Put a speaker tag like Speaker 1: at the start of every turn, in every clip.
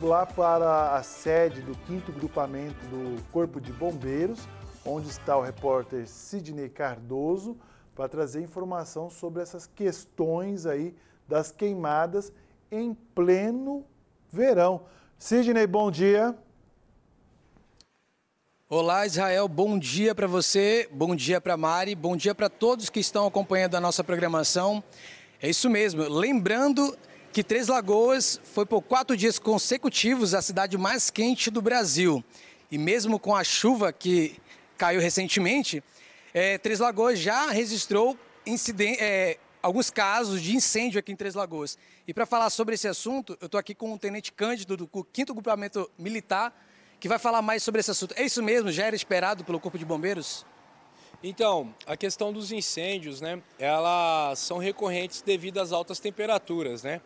Speaker 1: lá para a sede do 5 Grupamento do Corpo de Bombeiros, onde está o repórter Sidney Cardoso, para trazer informação sobre essas questões aí das queimadas em pleno verão. Sidney, bom dia. Olá, Israel. Bom dia para você, bom dia para Mari, bom dia para todos que estão acompanhando a nossa programação. É isso mesmo. Lembrando que Três Lagoas foi por quatro dias consecutivos a cidade mais quente do Brasil. E mesmo com a chuva que caiu recentemente, é, Três Lagoas já registrou é, alguns casos de incêndio aqui em Três Lagoas. E para falar sobre esse assunto, eu estou aqui com o Tenente Cândido do 5 Grupamento Militar, que vai falar mais sobre esse assunto. É isso mesmo? Já era esperado pelo Corpo de
Speaker 2: Bombeiros? Então, a questão dos incêndios, né? Elas são recorrentes devido às altas temperaturas, né?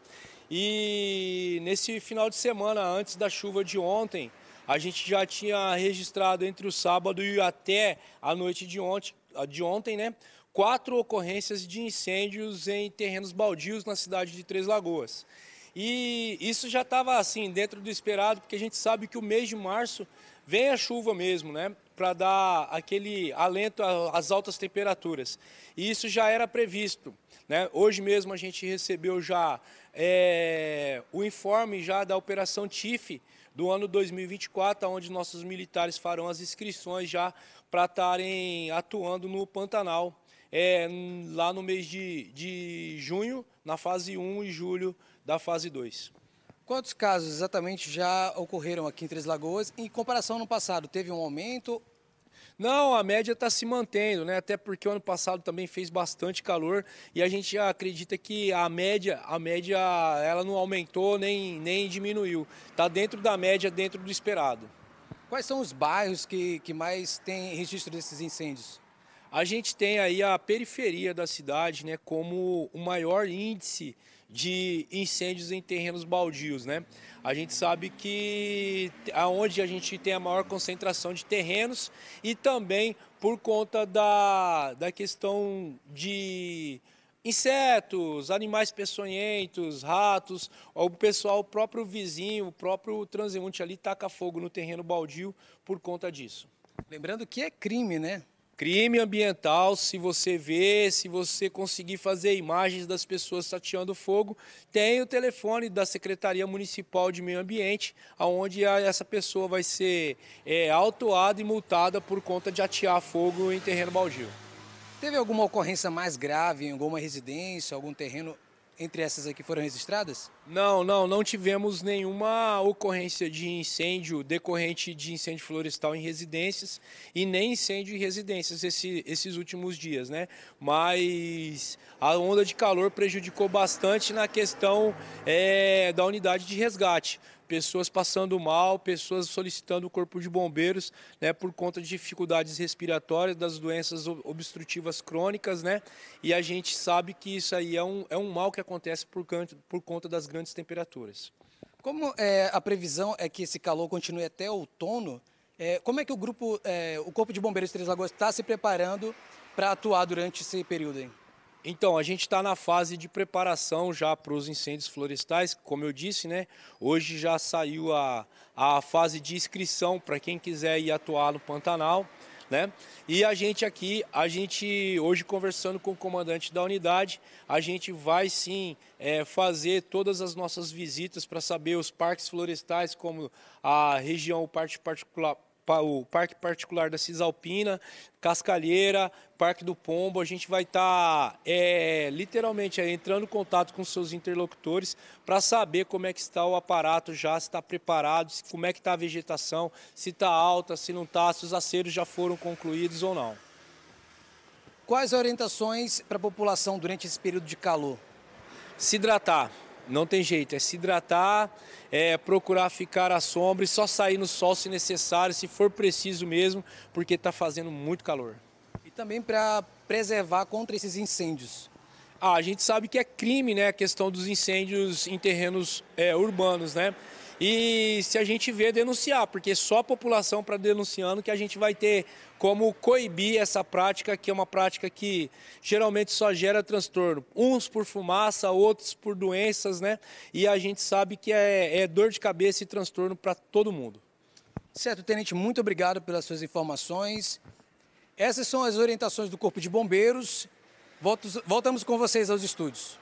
Speaker 2: E nesse final de semana, antes da chuva de ontem, a gente já tinha registrado entre o sábado e até a noite de ontem, de ontem né? Quatro ocorrências de incêndios em terrenos baldios na cidade de Três Lagoas. E isso já estava assim, dentro do esperado, porque a gente sabe que o mês de março vem a chuva mesmo, né? para dar aquele alento às altas temperaturas. E isso já era previsto. Né? Hoje mesmo a gente recebeu já é, o informe já da Operação TIF do ano 2024, onde nossos militares farão as inscrições já para estarem atuando no Pantanal, é, lá no mês de, de junho, na fase 1 e julho da fase 2. Quantos casos exatamente já ocorreram aqui em Três Lagoas em comparação no passado? Teve um aumento? Não, a média está se mantendo, né? Até porque o ano passado também fez bastante calor e a gente acredita que a média, a média, ela não aumentou nem, nem diminuiu. Está dentro da média, dentro do esperado. Quais são os bairros que, que mais têm registro desses incêndios? A gente tem aí a periferia da cidade, né, como o maior índice de incêndios em terrenos baldios, né? A gente sabe que aonde a gente tem a maior concentração de terrenos e também por conta da, da questão de insetos, animais peçonhentos, ratos, o pessoal, o próprio vizinho, o próprio transeunte ali taca fogo no terreno baldio por conta disso. Lembrando que é crime, né? Crime ambiental, se você vê, se você conseguir fazer imagens das pessoas tateando fogo, tem o telefone da Secretaria Municipal de Meio Ambiente, onde essa pessoa vai ser é, autuada e multada por conta de atear fogo em terreno baldio. Teve alguma ocorrência mais grave em alguma residência, algum terreno entre essas aqui foram registradas? Não, não, não tivemos nenhuma ocorrência de incêndio decorrente de incêndio florestal em residências e nem incêndio em residências esse, esses últimos dias, né? Mas a onda de calor prejudicou bastante na questão é, da unidade de resgate. Pessoas passando mal, pessoas solicitando o corpo de bombeiros, né, por conta de dificuldades respiratórias, das doenças obstrutivas crônicas, né? E a gente sabe que isso aí é um, é um mal que acontece por, por conta das grandes temperaturas.
Speaker 1: Como é, a previsão é que esse calor continue até outono, é, como é que o grupo, é, o Corpo de Bombeiros
Speaker 2: Três Lagoas está se preparando para atuar durante esse período Hein? Então, a gente está na fase de preparação já para os incêndios florestais, como eu disse, né? Hoje já saiu a, a fase de inscrição para quem quiser ir atuar no Pantanal né? E a gente aqui, a gente hoje conversando com o comandante da unidade, a gente vai sim é, fazer todas as nossas visitas para saber os parques florestais, como a região, o parte particular o Parque Particular da Cisalpina, Cascalheira, Parque do Pombo. A gente vai estar tá, é, literalmente é, entrando em contato com seus interlocutores para saber como é que está o aparato já, se está preparado, se, como é que está a vegetação, se está alta, se não está, se os aceros já foram concluídos ou não. Quais orientações para a população durante esse período de calor? Se hidratar, não tem jeito, é se hidratar, é procurar ficar à sombra e só sair no sol se necessário, se for preciso mesmo, porque está fazendo muito calor. E também para preservar contra esses incêndios. Ah, a gente sabe que é crime né, a questão dos incêndios em terrenos é, urbanos, né? e se a gente vê denunciar, porque só a população para denunciando que a gente vai ter como coibir essa prática, que é uma prática que geralmente só gera transtorno. Uns por fumaça, outros por doenças, né? E a gente sabe que é, é dor de cabeça e transtorno para todo mundo. Certo, Tenente, muito obrigado pelas suas informações.
Speaker 1: Essas são as orientações do Corpo de Bombeiros. Voltamos com vocês aos estúdios.